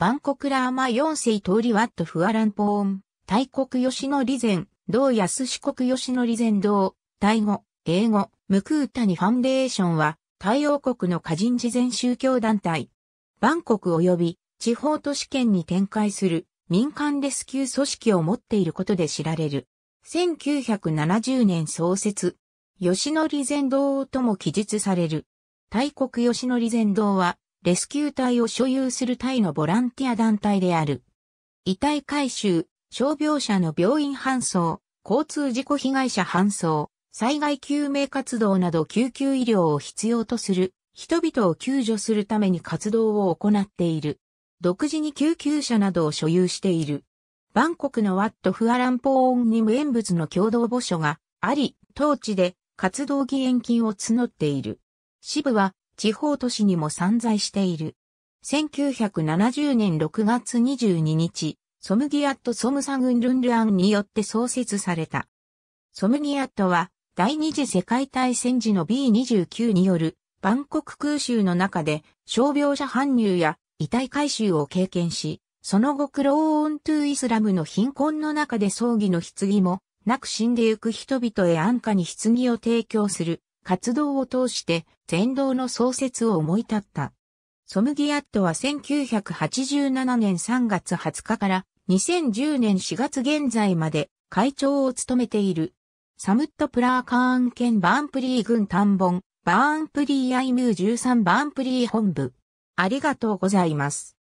バンコクラーマ4世通りワットフアランポーン、大国吉野利前、同安四国吉野利前ンタイ語、英語、ムクータニファンデーションは、太陽国の歌人事前宗教団体。バンコク及び地方都市圏に展開する民間レスキュー組織を持っていることで知られる。1970年創設。吉野利前同とも記述される。大国吉野ゼン同はレスキュー隊を所有するタイのボランティア団体である。遺体回収、傷病者の病院搬送、交通事故被害者搬送、災害救命活動など救急医療を必要とする人々を救助するために活動を行っている。独自に救急車などを所有している。バンコクのワット・フアランポーンに無縁物の共同墓所があり、当地で活動義援金を募っている。支部は地方都市にも散在している。1970年6月22日、ソムギアット・ソムサグン・ルンルアンによって創設された。ソムギアットは、第二次世界大戦時の B29 による、バンコク空襲の中で、傷病者搬入や遺体回収を経験し、その後クローオントゥイスラムの貧困の中で葬儀の棺も、なく死んでゆく人々へ安価に棺を提供する、活動を通して全道の創設を思い立った。ソムギアットは1987年3月20日から2010年4月現在まで会長を務めている。サムットプラーカーン県バーンプリー郡単本、バーンプリーアイムー13バーンプリー本部。ありがとうございます。